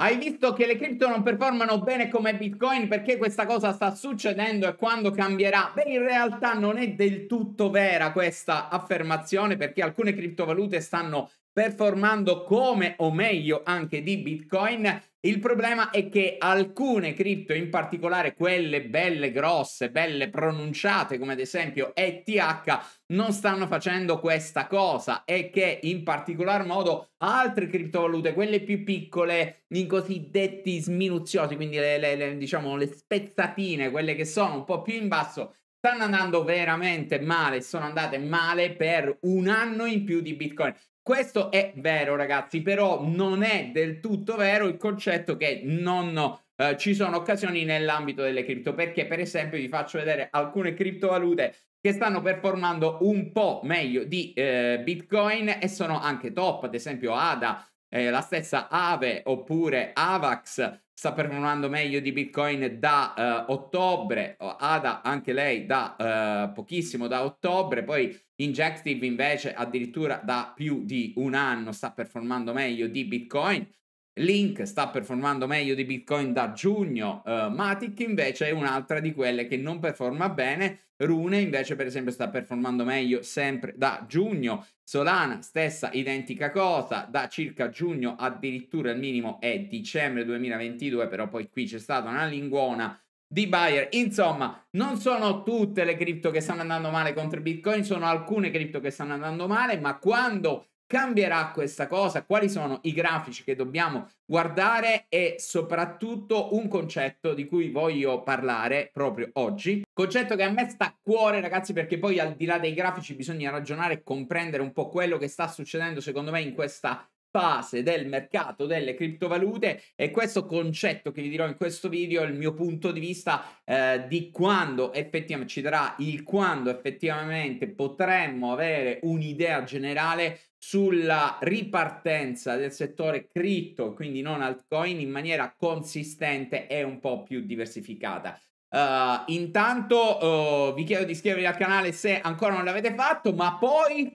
Hai visto che le cripto non performano bene come Bitcoin perché questa cosa sta succedendo e quando cambierà? Beh, in realtà non è del tutto vera questa affermazione perché alcune criptovalute stanno performando come o meglio anche di Bitcoin il problema è che alcune cripto, in particolare quelle belle grosse, belle pronunciate come ad esempio ETH, non stanno facendo questa cosa e che in particolar modo altre criptovalute, quelle più piccole, i cosiddetti sminuziosi, quindi le, le, le, diciamo, le spezzatine, quelle che sono un po' più in basso, stanno andando veramente male, sono andate male per un anno in più di Bitcoin. Questo è vero, ragazzi, però non è del tutto vero il concetto che non eh, ci sono occasioni nell'ambito delle cripto, perché per esempio vi faccio vedere alcune criptovalute che stanno performando un po' meglio di eh, Bitcoin e sono anche top, ad esempio ADA eh, la stessa Ave oppure Avax sta performando meglio di Bitcoin da eh, ottobre, Ada anche lei da eh, pochissimo da ottobre, poi Injective invece addirittura da più di un anno sta performando meglio di Bitcoin, Link sta performando meglio di Bitcoin da giugno, eh, Matic invece è un'altra di quelle che non performa bene Rune invece per esempio sta performando meglio sempre da giugno, Solana stessa identica cosa, da circa giugno addirittura il minimo è dicembre 2022, però poi qui c'è stata una linguona di buyer. Insomma, non sono tutte le cripto che stanno andando male contro Bitcoin, sono alcune cripto che stanno andando male, ma quando cambierà questa cosa, quali sono i grafici che dobbiamo guardare e soprattutto un concetto di cui voglio parlare proprio oggi. Concetto che a me sta a cuore ragazzi perché poi al di là dei grafici bisogna ragionare e comprendere un po' quello che sta succedendo secondo me in questa fase del mercato delle criptovalute e questo concetto che vi dirò in questo video è il mio punto di vista eh, di quando effettivamente ci darà il quando effettivamente potremmo avere un'idea generale sulla ripartenza del settore cripto, quindi non altcoin, in maniera consistente e un po' più diversificata. Uh, intanto uh, vi chiedo di iscrivervi al canale se ancora non l'avete fatto, ma poi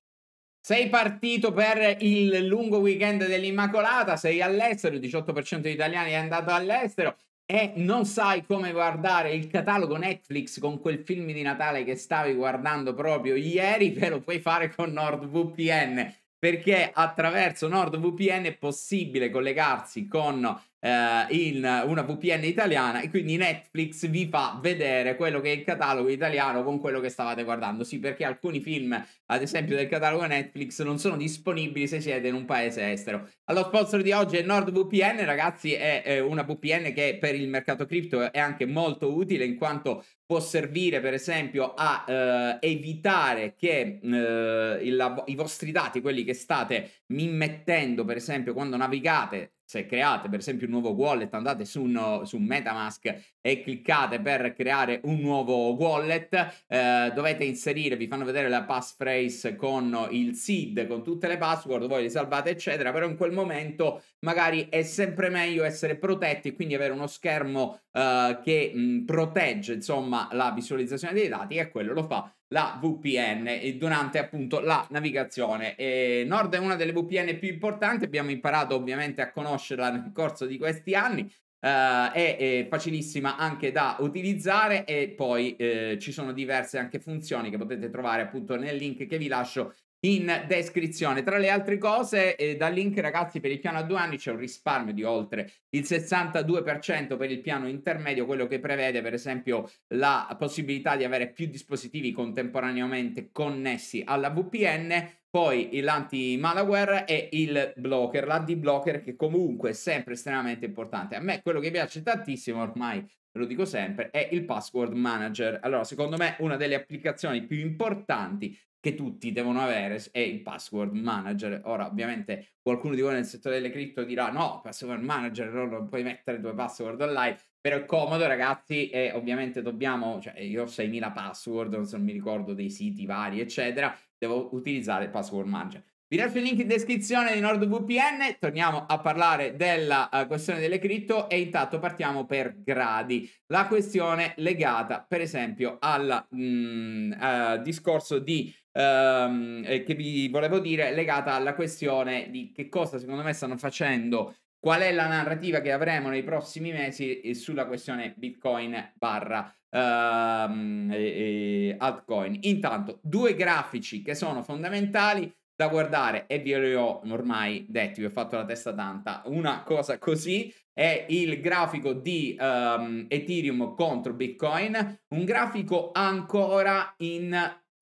sei partito per il lungo weekend dell'Immacolata, sei all'estero, il 18% degli italiani è andato all'estero e non sai come guardare il catalogo Netflix con quel film di Natale che stavi guardando proprio ieri, ve lo puoi fare con NordVPN perché attraverso NordVPN è possibile collegarsi con eh, in una VPN italiana e quindi Netflix vi fa vedere quello che è il catalogo italiano con quello che stavate guardando. Sì, perché alcuni film, ad esempio del catalogo Netflix, non sono disponibili se siete in un paese estero. Allo sponsor di oggi è NordVPN, ragazzi, è, è una VPN che per il mercato cripto è anche molto utile in quanto può servire per esempio a eh, evitare che eh, il, i vostri dati, quelli che state immettendo per esempio quando navigate se create per esempio un nuovo wallet, andate su, un, su Metamask e cliccate per creare un nuovo wallet, eh, dovete inserire, vi fanno vedere la passphrase con il seed, con tutte le password, voi le salvate eccetera, però in quel momento magari è sempre meglio essere protetti e quindi avere uno schermo eh, che mh, protegge insomma la visualizzazione dei dati e quello lo fa la VPN durante appunto la navigazione. E Nord è una delle VPN più importanti, abbiamo imparato ovviamente a conoscerla nel corso di questi anni, Uh, è, è, facilissima anche da utilizzare e poi eh, ci sono diverse anche funzioni che potete trovare appunto nel link che vi lascio in descrizione. Tra le altre cose, eh, dal link ragazzi per il piano a due anni c'è un risparmio di oltre il 62% per il piano intermedio, quello che prevede per esempio la possibilità di avere più dispositivi contemporaneamente connessi alla VPN poi l'anti-malware e il blocker, l'anti-blocker che comunque è sempre estremamente importante. A me quello che piace tantissimo ormai, lo dico sempre, è il password manager. Allora, secondo me una delle applicazioni più importanti che tutti devono avere è il password manager. Ora, ovviamente, qualcuno di voi nel settore delle cripto dirà: no, password manager, non puoi mettere due password online. Però è comodo, ragazzi, e ovviamente dobbiamo, cioè io ho 6.000 password, non, so, mi ricordo dei siti vari, eccetera, devo utilizzare il password manager. Vi lascio il link in descrizione di NordVPN, torniamo a parlare della uh, questione delle cripto e intanto partiamo per gradi. La questione legata per esempio al mh, mm, eh, uh, discorso di ehm, che vi volevo dire legata alla questione di che cosa secondo me stanno facendo, qual è la narrativa che avremo nei prossimi mesi sulla questione Bitcoin barra ehm, e, e altcoin. Intanto, due grafici che sono fondamentali da guardare e ve li ho ormai detti, vi ho fatto la testa tanta, una cosa così è il grafico di um, Ethereum contro Bitcoin, un grafico ancora in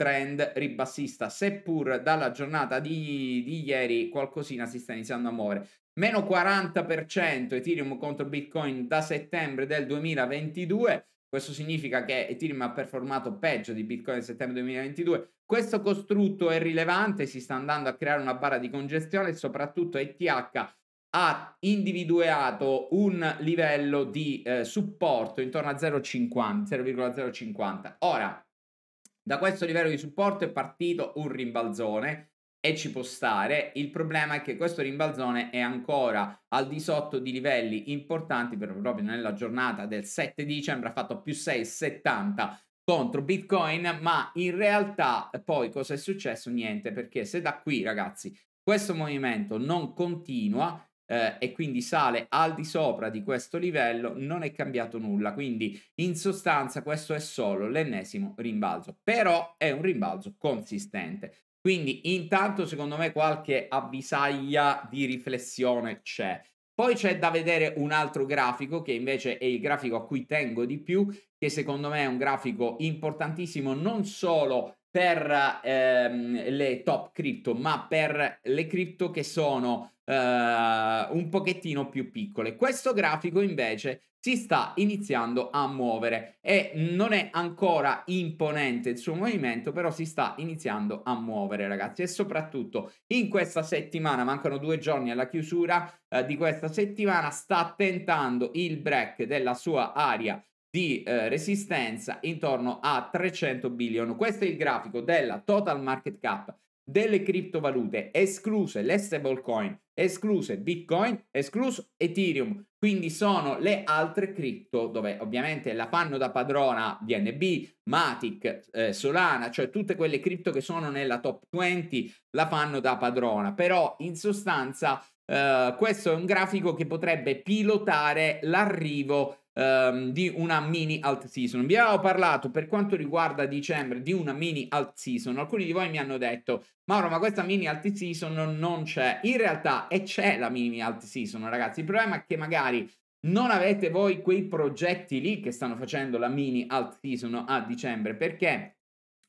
trend ribassista, seppur dalla giornata di, di ieri qualcosina si sta iniziando a muovere. Meno 40% Ethereum contro Bitcoin da settembre del 2022. Questo significa che Ethereum ha performato peggio di Bitcoin nel settembre 2022. Questo costrutto è rilevante, si sta andando a creare una barra di congestione e soprattutto ETH ha individuato un livello di eh, supporto intorno a 0,50, 0,050. Ora, da questo livello di supporto è partito un rimbalzone e ci può stare, il problema è che questo rimbalzone è ancora al di sotto di livelli importanti, proprio nella giornata del 7 dicembre ha fatto più 6,70 contro Bitcoin, ma in realtà poi cosa è successo? Niente, perché se da qui ragazzi questo movimento non continua, eh, e quindi sale al di sopra di questo livello, non è cambiato nulla. Quindi in sostanza questo è solo l'ennesimo rimbalzo, però è un rimbalzo consistente. Quindi intanto secondo me qualche avvisaglia di riflessione c'è. Poi c'è da vedere un altro grafico che invece è il grafico a cui tengo di più, che secondo me è un grafico importantissimo non solo per per ehm, le top crypto, ma per le cripto che sono eh, un pochettino più piccole. Questo grafico invece si sta iniziando a muovere e non è ancora imponente il suo movimento, però si sta iniziando a muovere, ragazzi. E soprattutto in questa settimana, mancano due giorni alla chiusura eh, di questa settimana, sta tentando il break della sua area di eh, resistenza intorno a 300 billion. Questo è il grafico della total market cap delle criptovalute, escluse le stablecoin, escluse Bitcoin, escluso Ethereum. Quindi sono le altre cripto dove ovviamente la fanno da padrona BNB, Matic, eh, Solana, cioè tutte quelle cripto che sono nella top 20 la fanno da padrona. Però in sostanza eh, questo è un grafico che potrebbe pilotare l'arrivo di um, di una mini alt season. Vi avevo parlato per quanto riguarda dicembre di una mini alt season. Alcuni di voi mi hanno detto, Mauro, ma questa mini alt season non c'è. In realtà e c'è la mini alt season, ragazzi. Il problema è che magari non avete voi quei progetti lì che stanno facendo la mini alt season a dicembre perché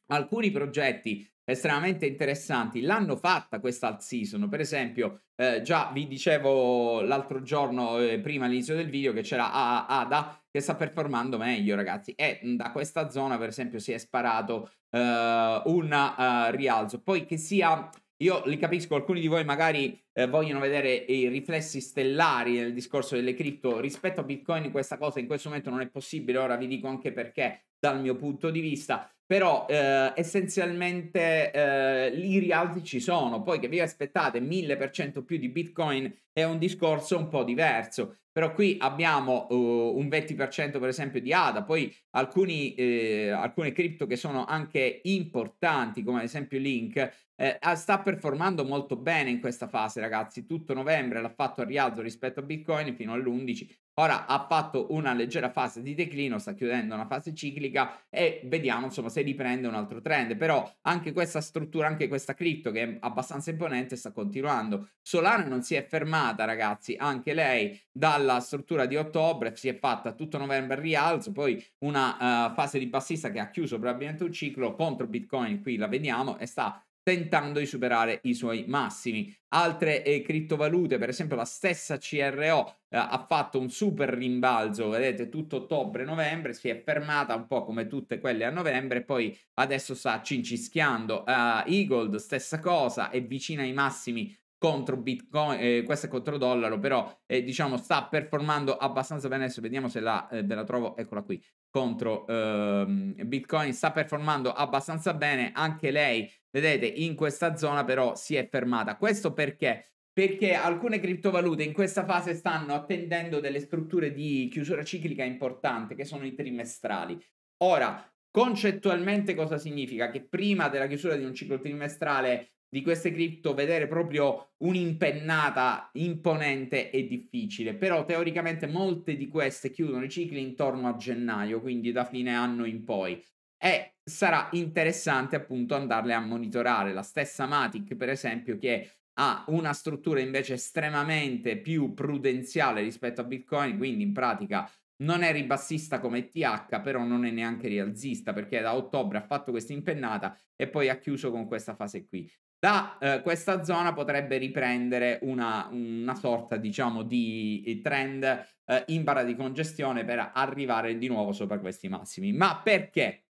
alcuni progetti estremamente interessanti. L'hanno fatta questa alt season, per esempio, eh, già vi dicevo l'altro giorno, eh, prima all'inizio del video, che c'era Ada che sta performando meglio, ragazzi. E mhmm, da questa zona, per esempio, si è sparato eh, un eh, rialzo. Poi che sia... Io li capisco, alcuni di voi magari eh, vogliono vedere i riflessi stellari nel discorso delle cripto rispetto a Bitcoin, questa cosa in questo momento non è possibile, ora vi dico anche perché dal mio punto di vista, però eh, essenzialmente eh, i rialzi ci sono, poi che vi aspettate 1000% più di Bitcoin è un discorso un po' diverso. Però qui abbiamo uh, un 20% per esempio di ADA, poi alcuni, eh, alcune cripto che sono anche importanti, come ad esempio Link, eh, sta performando molto bene in questa fase, ragazzi. Tutto novembre l'ha fatto a rialzo rispetto a Bitcoin fino all'11. Ora ha fatto una leggera fase di declino, sta chiudendo una fase ciclica e vediamo insomma se riprende un altro trend. Però anche questa struttura, anche questa cripto che è abbastanza imponente sta continuando. Solana non si è fermata tornata ragazzi anche lei dalla struttura di ottobre, si è fatta tutto novembre rialzo, poi una uh, fase di bassista che ha chiuso probabilmente un ciclo contro Bitcoin, qui la vediamo e sta tentando di superare i suoi massimi. Altre eh, criptovalute, per esempio la stessa CRO, eh, ha fatto un super rimbalzo, vedete, tutto ottobre-novembre, si è fermata un po' come tutte quelle a novembre, poi adesso sta cincischiando. Uh, eh, Eagle, stessa cosa, è vicina ai massimi contro Bitcoin, eh, questa è contro dollaro, però eh, diciamo sta performando abbastanza bene, adesso vediamo se la, eh, ve la trovo, eccola qui, contro ehm, Bitcoin, sta performando abbastanza bene, anche lei, vedete, in questa zona però si è fermata. Questo perché? Perché alcune criptovalute in questa fase stanno attendendo delle strutture di chiusura ciclica importante, che sono i trimestrali. Ora, Concettualmente cosa significa? Che prima della chiusura di un ciclo trimestrale di queste cripto vedere proprio un'impennata imponente e difficile, però teoricamente molte di queste chiudono i cicli intorno a gennaio, quindi da fine anno in poi. E sarà interessante appunto andarle a monitorare. La stessa Matic, per esempio, che ha una struttura invece estremamente più prudenziale rispetto a Bitcoin, quindi in pratica non è ribassista come TH, però non è neanche rialzista perché da ottobre ha fatto questa impennata e poi ha chiuso con questa fase qui. Da eh, questa zona potrebbe riprendere una, una sorta, diciamo, di eh, trend eh, in barra di congestione per arrivare di nuovo sopra questi massimi. Ma perché?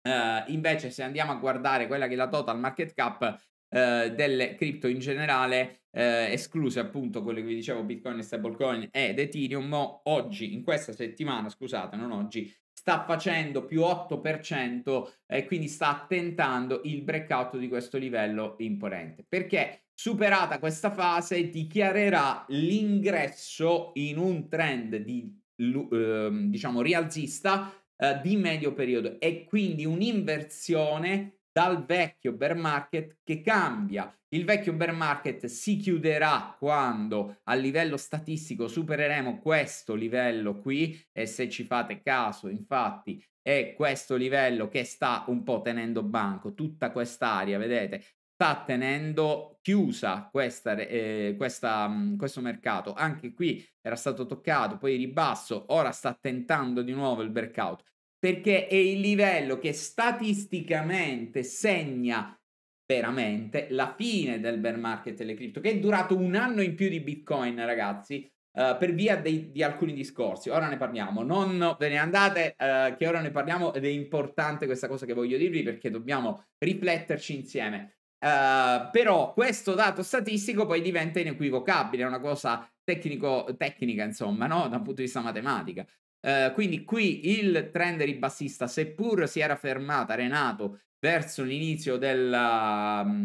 Eh, invece, se andiamo a guardare quella che è la total market cap eh, delle cripto in generale, eh, escluse appunto quelle che vi dicevo, Bitcoin, stablecoin ed Ethereum, oggi, in questa settimana, scusate, non oggi, sta facendo più 8% e eh, quindi sta tentando il breakout di questo livello imponente. Perché superata questa fase dichiarerà l'ingresso in un trend di, eh, diciamo rialzista eh, di medio periodo e quindi un'inversione dal vecchio bear market che cambia. Il vecchio bear market si chiuderà quando a livello statistico supereremo questo livello qui e se ci fate caso infatti è questo livello che sta un po' tenendo banco, tutta quest'area vedete sta tenendo chiusa questa, eh, questa, mm, questo mercato. Anche qui era stato toccato, poi ribasso, ora sta tentando di nuovo il breakout perché è il livello che statisticamente segna veramente la fine del bear market delle cripto, che è durato un anno in più di Bitcoin, ragazzi, uh, per via dei, di alcuni discorsi. Ora ne parliamo, non ve ne andate, uh, che ora ne parliamo ed è importante questa cosa che voglio dirvi perché dobbiamo rifletterci insieme. Uh, però questo dato statistico poi diventa inequivocabile, è una cosa tecnico, tecnica, insomma, no? da un punto di vista matematica. Ehm, quindi qui il trend ribassista, seppur si era fermata Renato verso l'inizio del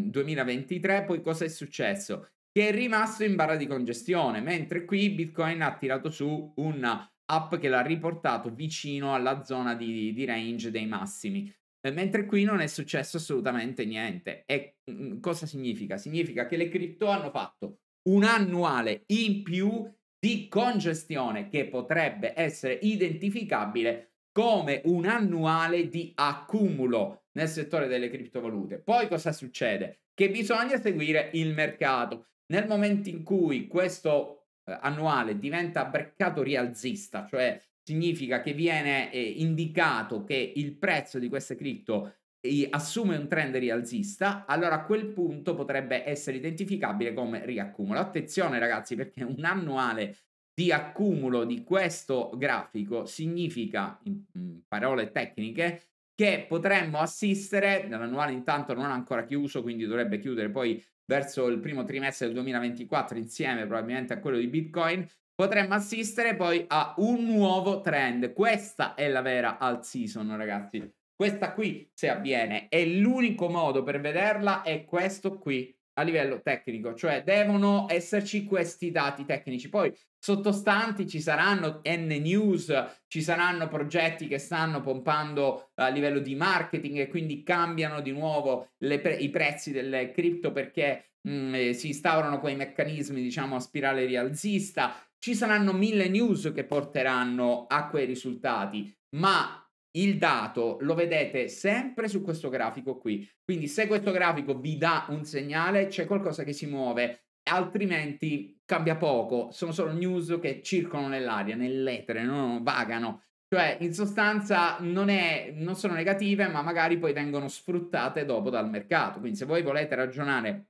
2023, mhmm, poi cosa è successo? Che è rimasto in barra di congestione, mentre qui Bitcoin ha tirato su una up che l'ha riportato vicino alla zona di, di range dei massimi. mentre qui non è successo assolutamente niente. E mh, mhmm, cosa significa? Significa che le cripto hanno fatto un annuale in più di congestione che potrebbe essere identificabile come un annuale di accumulo nel settore delle criptovalute. Poi cosa succede? Che bisogna seguire il mercato. Nel momento in cui questo eh, annuale diventa mercato rialzista, cioè significa che viene eh, indicato che il prezzo di queste cripto assume un trend rialzista, allora a quel punto potrebbe essere identificabile come riaccumulo. Attenzione ragazzi perché un annuale di accumulo di questo grafico significa, in parole tecniche, che potremmo assistere, l'annuale intanto non è ancora chiuso, quindi dovrebbe chiudere poi verso il primo trimestre del 2024 insieme probabilmente a quello di Bitcoin, potremmo assistere poi a un nuovo trend. Questa è la vera alt season, ragazzi. Questa qui, se avviene, e l'unico modo per vederla, è questo qui a livello tecnico, cioè devono esserci questi dati tecnici. Poi sottostanti ci saranno N news, ci saranno progetti che stanno pompando a livello di marketing e quindi cambiano di nuovo pre- i prezzi delle cripto perché mh, mm, eh, si instaurano quei meccanismi, diciamo, a spirale rialzista. Ci saranno mille news che porteranno a quei risultati, ma il dato lo vedete sempre su questo grafico qui. Quindi se questo grafico vi dà un segnale, c'è qualcosa che si muove, altrimenti cambia poco. Sono solo news che circolano nell'aria, nell'etere, no? vagano. Cioè, in sostanza non, è, non sono negative, ma magari poi vengono sfruttate dopo dal mercato. Quindi se voi volete ragionare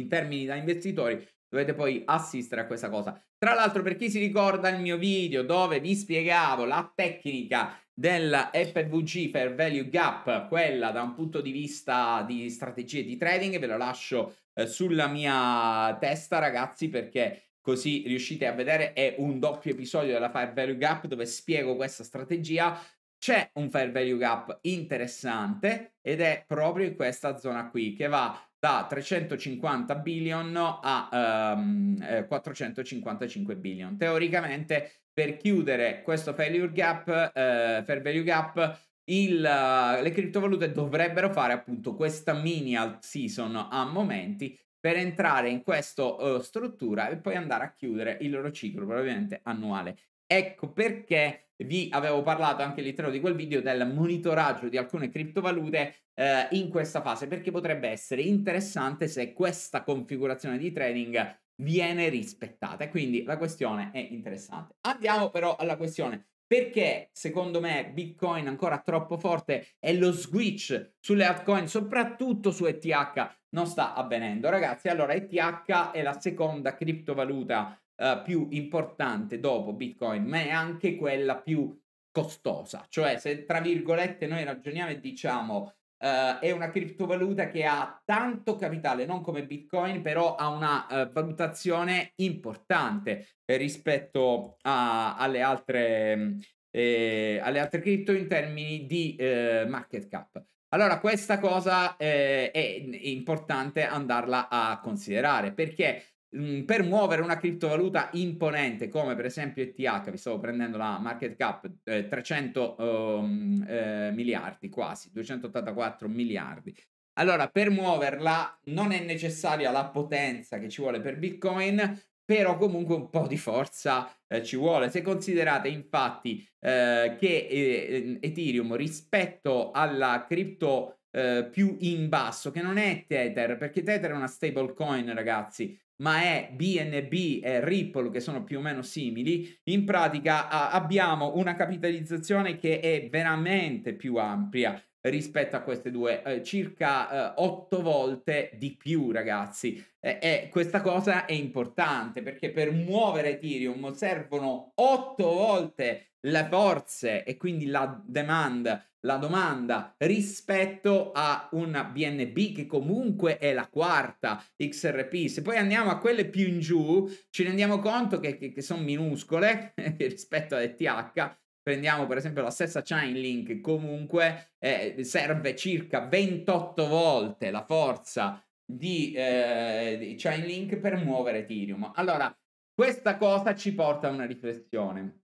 in termini da investitori, dovete poi assistere a questa cosa. Tra l'altro, per chi si ricorda il mio video dove vi spiegavo la tecnica della FVG Fair Value Gap, quella da un punto di vista di strategie di trading, ve lo lascio eh, sulla mia testa ragazzi perché così riuscite a vedere è un doppio episodio della Fair Value Gap dove spiego questa strategia. C'è un Fair Value Gap interessante ed è proprio in questa zona qui che va da 350 billion a um, ehm, 455 eh, billion. Teoricamente per chiudere questo failure gap, eh, fair value gap, il, le criptovalute dovrebbero fare appunto questa mini alt season a momenti per entrare in questa uh, eh, struttura e poi andare a chiudere il loro ciclo probabilmente annuale. Ecco perché vi avevo parlato anche all'interno di quel video del monitoraggio di alcune criptovalute eh, in questa fase perché potrebbe essere interessante se questa configurazione di trading viene rispettata e quindi la questione è interessante. Andiamo però alla questione perché secondo me Bitcoin ancora troppo forte e lo switch sulle altcoin, soprattutto su ETH, non sta avvenendo. Ragazzi, allora ETH è la seconda criptovaluta uh, più importante dopo Bitcoin, ma è anche quella più costosa. Cioè, se tra virgolette noi ragioniamo e diciamo Uh, è una criptovaluta che ha tanto capitale, non come Bitcoin, però ha una uh, valutazione importante rispetto a, alle altre. Eh, alle altre cripto in termini di eh, market cap. Allora, questa cosa eh, è importante andarla a considerare perché Mhmm, per muovere una criptovaluta imponente come per esempio ETH, vi stavo prendendo la market cap, eh, 300 um, eh, miliardi quasi, 284 miliardi. Allora, per muoverla non è necessaria la potenza che ci vuole per Bitcoin, però comunque un po' di forza eh, ci vuole. Se considerate infatti eh, che eh, Ethereum rispetto alla cripto eh, più in basso, che non è Tether, perché Tether è una stable coin, ragazzi, ma è BNB e Ripple che sono più o meno simili, in pratica a- abbiamo una capitalizzazione che è veramente più ampia rispetto a queste due, eh, circa eh, 8 volte di più ragazzi. Eh, e questa cosa è importante perché per muovere Ethereum servono otto volte le forze e quindi la demand, la domanda rispetto a una BNB che comunque è la quarta XRP. Se poi andiamo a quelle più in giù, ci rendiamo conto che, che, che sono minuscole rispetto all'ETH prendiamo per esempio la stessa Chainlink, comunque eh, serve circa 28 volte la forza di, eh, di Chainlink per muovere Ethereum. Allora, questa cosa ci porta a una riflessione.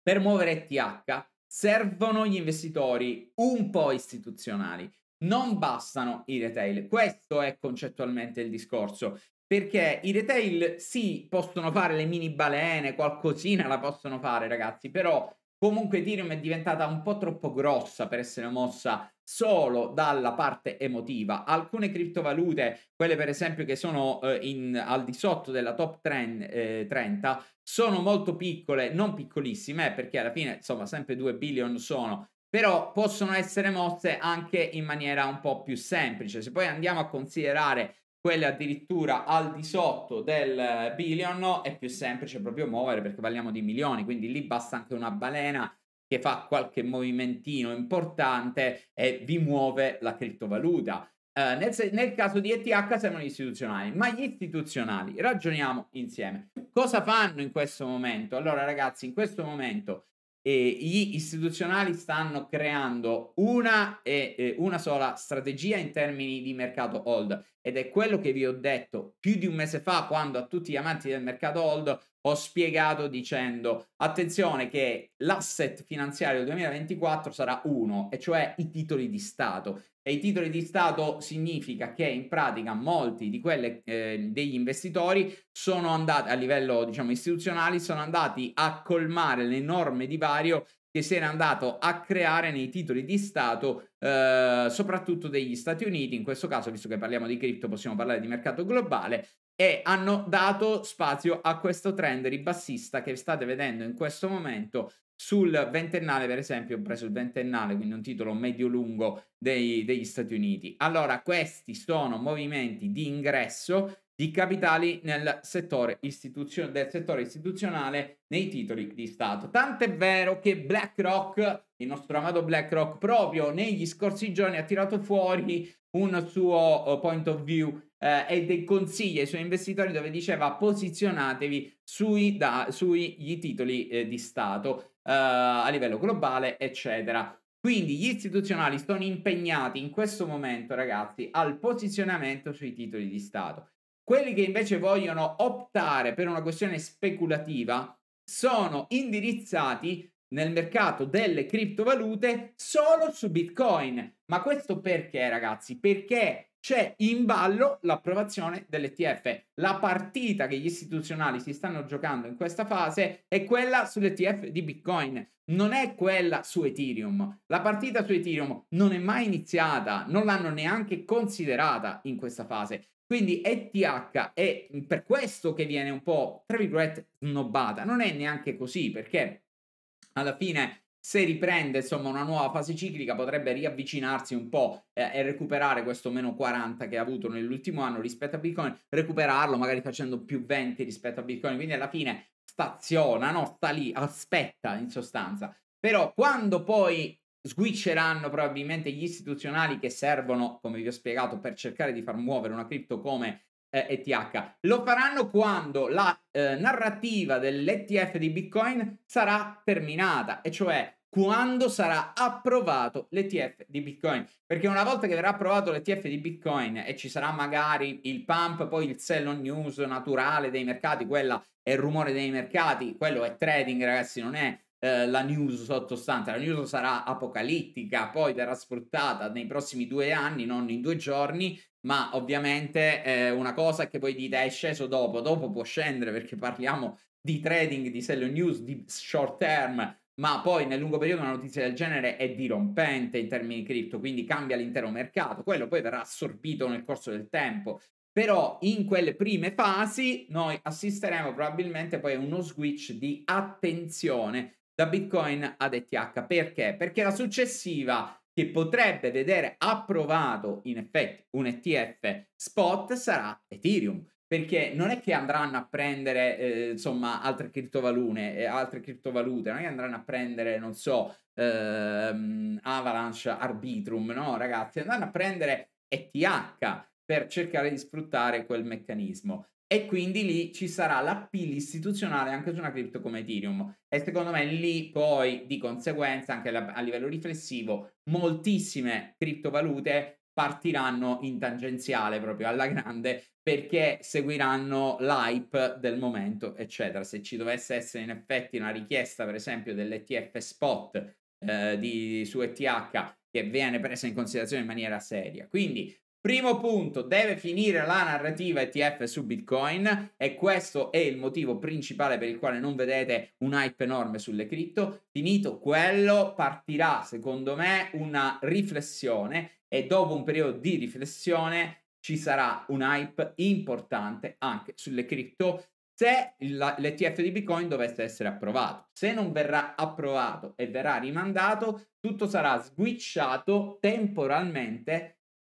Per muovere ETH servono gli investitori un po' istituzionali, non bastano i retail. Questo è concettualmente il discorso. Perché i retail sì, possono fare le mini balene, qualcosina la possono fare, ragazzi, però Comunque Ethereum è diventata un po' troppo grossa per essere mossa solo dalla parte emotiva. Alcune criptovalute, quelle per esempio che sono eh, in, al di sotto della top 30, eh, 30, sono molto piccole, non piccolissime, eh, perché alla fine, insomma, sempre 2 billion sono, però possono essere mosse anche in maniera un po' più semplice. Se poi andiamo a considerare quelle addirittura al di sotto del billion è più semplice proprio muovere perché parliamo di milioni, quindi lì basta anche una balena che fa qualche movimentino importante e vi muove la criptovaluta. Eh, nel, nel, caso di ETH sembrano istituzionali, ma gli istituzionali, ragioniamo insieme. Cosa fanno in questo momento? Allora ragazzi, in questo momento eh, gli istituzionali stanno creando una, e, eh, una sola strategia in termini di mercato hold ed è quello che vi ho detto più di un mese fa quando a tutti gli amanti del mercato hold ho spiegato dicendo attenzione che l'asset finanziario del 2024 sarà uno, e cioè i titoli di Stato. E i titoli di Stato significa che in pratica molti di quelle, eh, degli investitori sono andati a livello diciamo istituzionale sono andati a colmare l'enorme divario che si era andato a creare nei titoli di Stato, eh, soprattutto degli Stati Uniti, in questo caso, visto che parliamo di cripto, possiamo parlare di mercato globale, e hanno dato spazio a questo trend ribassista che state vedendo in questo momento sul ventennale, per esempio, ho preso il ventennale, quindi un titolo medio-lungo dei, degli Stati Uniti. Allora, questi sono movimenti di ingresso di capitali nel settore, istituzio- del settore istituzionale nei titoli di Stato. Tant'è vero che BlackRock, il nostro amato BlackRock, proprio negli scorsi giorni ha tirato fuori un suo eh, point of view eh, e dei consigli ai suoi investitori dove diceva posizionatevi sui, da, sui titoli eh, di Stato eh, a livello globale, eccetera. Quindi gli istituzionali sono impegnati in questo momento, ragazzi, al posizionamento sui titoli di Stato. Quelli che invece vogliono optare per una questione speculativa sono indirizzati nel mercato delle criptovalute solo su Bitcoin. Ma questo perché, ragazzi? Perché c'è in ballo l'approvazione dell'ETF. La partita che gli istituzionali si stanno giocando in questa fase è quella sull'ETF di Bitcoin, non è quella su Ethereum. La partita su Ethereum non è mai iniziata, non l'hanno neanche considerata in questa fase. Quindi ETH è per questo che viene un po', tra virgolette, snobbata. Non è neanche così, perché alla fine se riprende insomma una nuova fase ciclica potrebbe riavvicinarsi un po' eh, e recuperare questo meno 40 che ha avuto nell'ultimo anno rispetto a Bitcoin, recuperarlo magari facendo più 20 rispetto a Bitcoin, quindi alla fine staziona, no? sta lì, aspetta in sostanza. Però quando poi Switcheranno probabilmente gli istituzionali che servono, come vi ho spiegato, per cercare di far muovere una cripto come eh, ETH. Lo faranno quando la eh, narrativa dell'ETF di Bitcoin sarà terminata, e cioè quando sarà approvato l'ETF di Bitcoin. Perché una volta che verrà approvato l'ETF di Bitcoin e ci sarà magari il pump, poi il sell on news naturale dei mercati, quella è il rumore dei mercati, quello è trading, ragazzi, non è eh, la news sottostante. La news sarà apocalittica, poi verrà sfruttata nei prossimi due anni, non in due giorni. Ma ovviamente eh, una cosa che voi dite è sceso dopo, dopo può scendere perché parliamo di trading, di sell news, di short term, ma poi nel lungo periodo una notizia del genere è dirompente in termini cripto, quindi cambia l'intero mercato, quello poi verrà assorbito nel corso del tempo. Però in quelle prime fasi noi assisteremo probabilmente poi a uno switch di attenzione da Bitcoin ad ETH. Perché? Perché la successiva che potrebbe vedere approvato in effetti un ETF spot sarà Ethereum. Perché non è che andranno a prendere, eh, insomma, altre criptovalute, eh, altre criptovalute, non è che andranno a prendere, non so, ehm, Avalanche, Arbitrum, no ragazzi, andranno a prendere ETH per cercare di sfruttare quel meccanismo e quindi lì ci sarà l'appeal istituzionale anche su una cripto come Ethereum e secondo me lì poi di conseguenza anche a livello riflessivo moltissime criptovalute partiranno in tangenziale proprio alla grande perché seguiranno l'hype del momento eccetera se ci dovesse essere in effetti una richiesta per esempio dell'ETF spot eh, di, su ETH che viene presa in considerazione in maniera seria quindi Primo punto, deve finire la narrativa ETF su Bitcoin e questo è il motivo principale per il quale non vedete un hype enorme sulle cripto. Finito quello, partirà secondo me una riflessione e dopo un periodo di riflessione ci sarà un hype importante anche sulle cripto se l'ETF di Bitcoin dovesse essere approvato. Se non verrà approvato e verrà rimandato, tutto sarà sguicciato temporalmente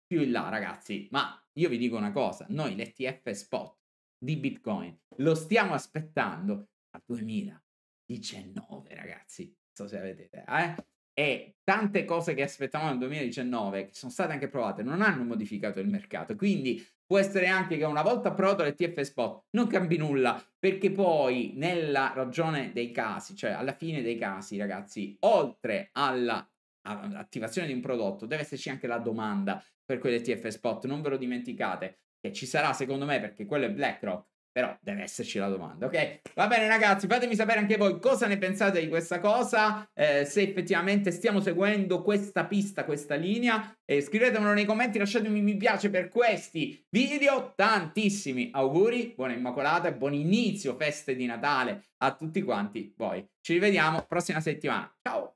più in là, ragazzi, ma io vi dico una cosa, noi l'ETF spot di Bitcoin lo stiamo aspettando al 2019, ragazzi. Non so se avete idea, eh? E tante cose che aspettavamo nel 2019, che sono state anche provate, non hanno modificato il mercato. Quindi può essere anche che una volta provato l'ETF spot non cambi nulla, perché poi nella ragione dei casi, cioè alla fine dei casi, ragazzi, oltre alla attivazione di un prodotto deve esserci anche la domanda per quell'ETF spot, non ve lo dimenticate, che ci sarà secondo me perché quello è BlackRock, però deve esserci la domanda, ok? Va bene ragazzi, fatemi sapere anche voi cosa ne pensate di questa cosa, eh, se effettivamente stiamo seguendo questa pista, questa linea, eh, scrivetemelo nei commenti, lasciatemi mi piace per questi video, tantissimi auguri, buona Immacolata e buon inizio feste di Natale a tutti quanti voi. Ci rivediamo prossima settimana, ciao!